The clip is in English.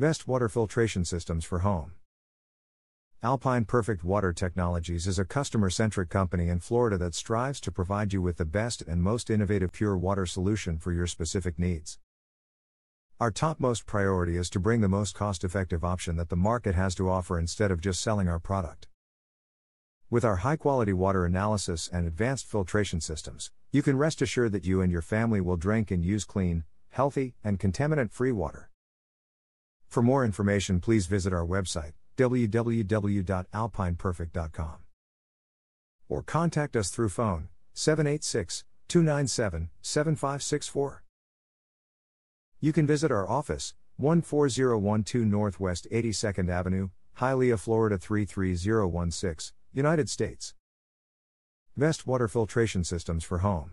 Best water filtration systems for home. Alpine Perfect Water Technologies is a customer centric company in Florida that strives to provide you with the best and most innovative pure water solution for your specific needs. Our topmost priority is to bring the most cost effective option that the market has to offer instead of just selling our product. With our high quality water analysis and advanced filtration systems, you can rest assured that you and your family will drink and use clean, healthy, and contaminant free water. For more information, please visit our website, www.alpineperfect.com. Or contact us through phone 786 297 7564. You can visit our office, 14012 Northwest 82nd Avenue, Hialeah, Florida 33016, United States. Best water filtration systems for home.